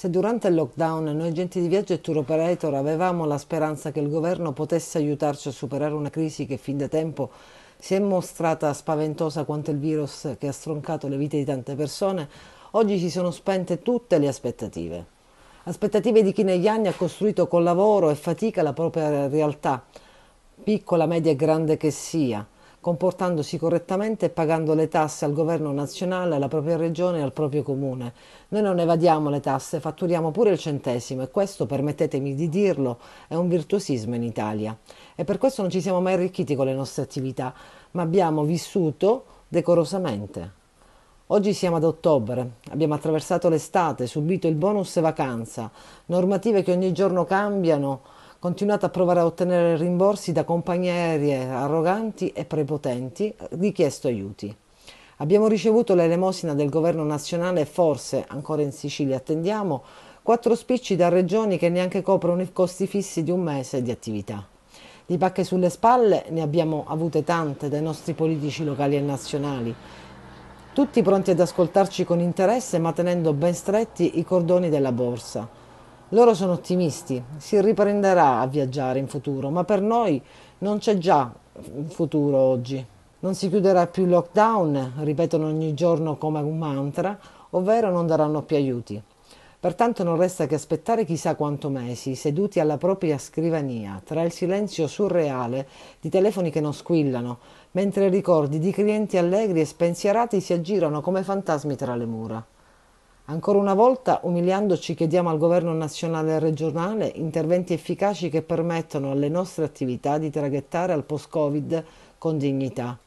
Se durante il lockdown noi agenti di viaggio e tour operator avevamo la speranza che il governo potesse aiutarci a superare una crisi che fin da tempo si è mostrata spaventosa quanto il virus che ha stroncato le vite di tante persone, oggi si sono spente tutte le aspettative. Aspettative di chi negli anni ha costruito con lavoro e fatica la propria realtà, piccola, media e grande che sia – comportandosi correttamente e pagando le tasse al governo nazionale, alla propria regione e al proprio comune. Noi non evadiamo le tasse, fatturiamo pure il centesimo e questo, permettetemi di dirlo, è un virtuosismo in Italia. E per questo non ci siamo mai arricchiti con le nostre attività, ma abbiamo vissuto decorosamente. Oggi siamo ad ottobre, abbiamo attraversato l'estate, subito il bonus vacanza, normative che ogni giorno cambiano continuate a provare a ottenere rimborsi da compagnie aeree arroganti e prepotenti, richiesto aiuti. Abbiamo ricevuto l'elemosina del governo nazionale e forse, ancora in Sicilia attendiamo, quattro spicci da regioni che neanche coprono i costi fissi di un mese di attività. Di pacche sulle spalle ne abbiamo avute tante dai nostri politici locali e nazionali, tutti pronti ad ascoltarci con interesse ma tenendo ben stretti i cordoni della borsa. Loro sono ottimisti, si riprenderà a viaggiare in futuro, ma per noi non c'è già futuro oggi. Non si chiuderà più il lockdown, ripetono ogni giorno come un mantra, ovvero non daranno più aiuti. Pertanto non resta che aspettare chissà quanto mesi, seduti alla propria scrivania, tra il silenzio surreale di telefoni che non squillano, mentre ricordi di clienti allegri e spensierati si aggirano come fantasmi tra le mura. Ancora una volta, umiliandoci, chiediamo al governo nazionale e regionale interventi efficaci che permettano alle nostre attività di traghettare al post-Covid con dignità.